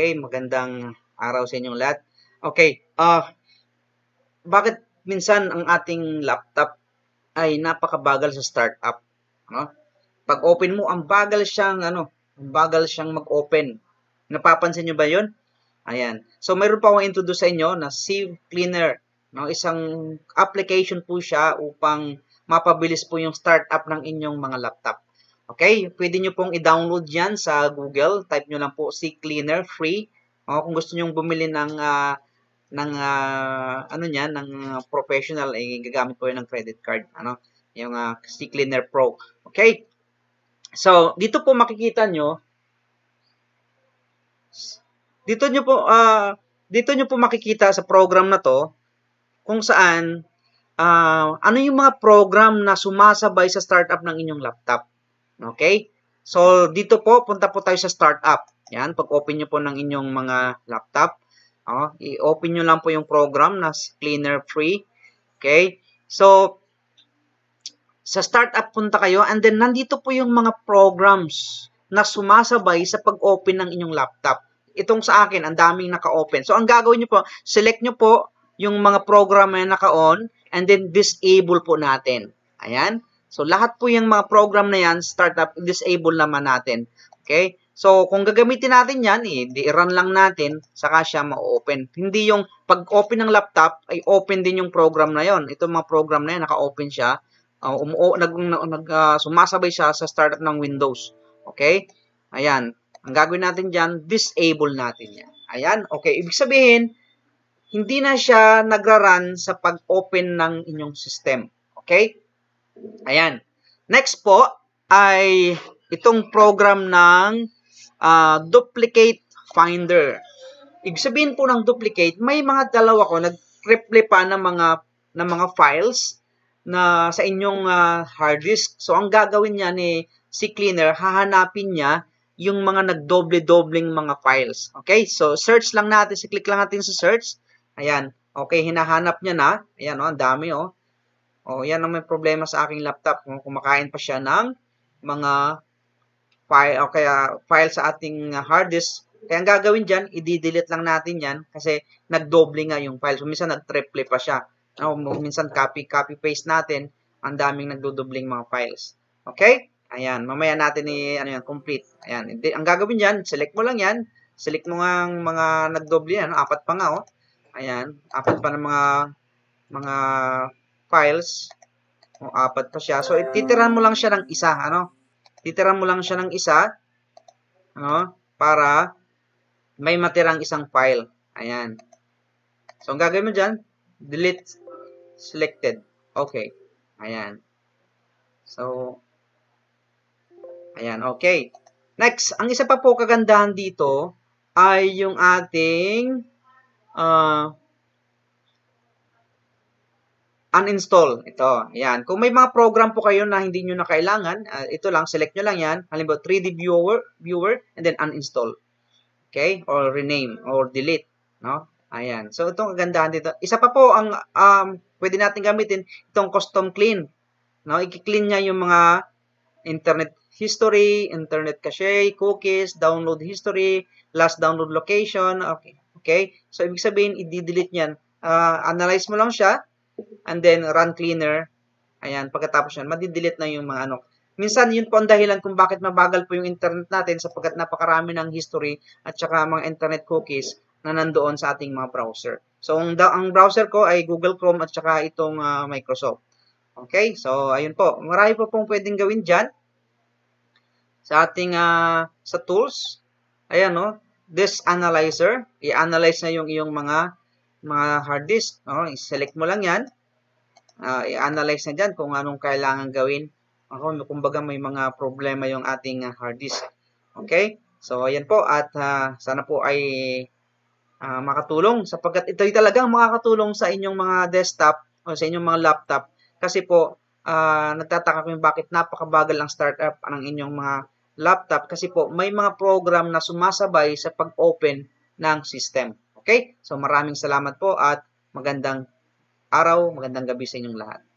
Okay, magandang araw sa inyong lahat. Okay, uh, bakit minsan ang ating laptop ay napakabagal sa startup? No? Pag open mo, ang bagal siyang, ano, ang bagal siyang mag-open. Napapansin nyo ba yun? Ayan. So, mayroon pa akong introduce sa inyo na Sieve Cleaner. No? Isang application po siya upang mapabilis po yung startup ng inyong mga laptop. Okay? Pwede nyo pong i-download yan sa Google. Type nyo lang po si Cleaner Free. O, kung gusto nyo bumili ng, uh, ng uh, ano niyan, ng professional, eh, gagamit po yun ng credit card. Ano? Yung uh, ah, si Cleaner Pro. Okay? So, dito po makikita nyo, dito nyo po, uh, dito nyo po makikita sa program na to, kung saan, uh, ano yung mga program na sumasabay sa startup ng inyong laptop. Okay? So, dito po, punta po tayo sa startup. Yan, pag-open nyo po ng inyong mga laptop, oh, i-open nyo lang po yung program na cleaner free. Okay? So, sa startup punta kayo and then nandito po yung mga programs na sumasabay sa pag-open ng inyong laptop. Itong sa akin, ang daming naka-open. So, ang gagawin nyo po, select nyo po yung mga program na naka-on and then disable po natin. Ayan. So, lahat po yung mga program na yan, startup, disable naman natin. Okay? So, kung gagamitin natin yan, eh, i run lang natin, saka siya ma-open. Hindi yung pag-open ng laptop, ay open din yung program na yon. Ito mga program na yan, naka-open siya. Uh, nag, nag, uh, sumasabay siya sa startup ng Windows. Okay? Ayan. Ang gagawin natin dyan, disable natin yan. Ayan. Okay. Ibig sabihin, hindi na siya nagra-run sa pag-open ng inyong system. Okay? Ayan. Next po ay itong program ng uh, duplicate finder. Ibig sabihin po ng duplicate, may mga dalawa ko nag-reply pa ng mga ng mga files na sa inyong uh, hard disk. So ang gagawin niya ni si cleaner, hahanapin niya yung mga nagdoble-dobling mga files. Okay? So search lang natin, si click lang natin sa search. Ayan. Okay, hinahanap niya na. Ayan oh, ang dami oh. O, oh, yan ang may problema sa aking laptop. Kung kumakain pa siya ng mga file o kaya file sa ating uh, hard disk. Kaya ang gagawin dyan, i-delete lang natin yan kasi nagdoble nga yung file. So, minsan nagtriple pa siya. Oh, o, minsan copy, copy paste natin. Ang daming nagdodobling mga files. Okay? Ayan, mamaya natin i ano yan, complete. Ayan, ang gagawin diyan, select mo lang 'yan. Select mo nga ang mga nagdoble yan, apat pa nga oh. Ayan, apat pa ng mga mga files. O, oh, apat pa siya. So, titiran mo lang siya ng isa. Ano? Titiran mo lang siya ng isa. Ano? Para may matirang isang file. Ayan. So, ang gagawin mo dyan, delete selected. Okay. Ayan. So, ayan. Okay. Next, ang isa pa po kagandahan dito ay yung ating uh, uninstall. Ito, ayan. Kung may mga program po kayo na hindi nyo na kailangan, uh, ito lang, select nyo lang yan. Halimbawa, 3D viewer, viewer, and then uninstall. Okay? Or rename, or delete. No? Ayan. So, itong kagandahan dito. Isa pa po ang um, pwede natin gamitin, itong custom clean. No? I-clean niya yung mga internet history, internet cache, cookies, download history, last download location. Okay. Okay? So, ibig sabihin, i-delete niyan. Uh, analyze mo lang siya and then run cleaner. Ayan, pagkatapos yan, madidelete na yung mga ano. Minsan, yun po ang dahilan kung bakit mabagal po yung internet natin sapagkat napakarami ng history at saka mga internet cookies na nandoon sa ating mga browser. So, ang, ang browser ko ay Google Chrome at saka itong uh, Microsoft. Okay? So, ayun po. Marami po pong pwedeng gawin dyan sa ating uh, sa tools. Ayan, no? Oh. This analyzer. I-analyze na yung iyong mga mga hard disk. Oh, i-select mo lang yan. Uh, i-analyze na dyan kung anong kailangan gawin. Ako, uh, kumbaga may mga problema yung ating ah, hard disk. Okay? So, ayan po. At uh, sana po ay uh, makatulong sapagkat ito ay talagang makakatulong sa inyong mga desktop o sa inyong mga laptop kasi po uh, nagtataka ko bakit napakabagal ang startup ng inyong mga laptop kasi po may mga program na sumasabay sa pag-open ng system. Okay? So maraming salamat po at magandang araw, magandang gabi sa inyong lahat.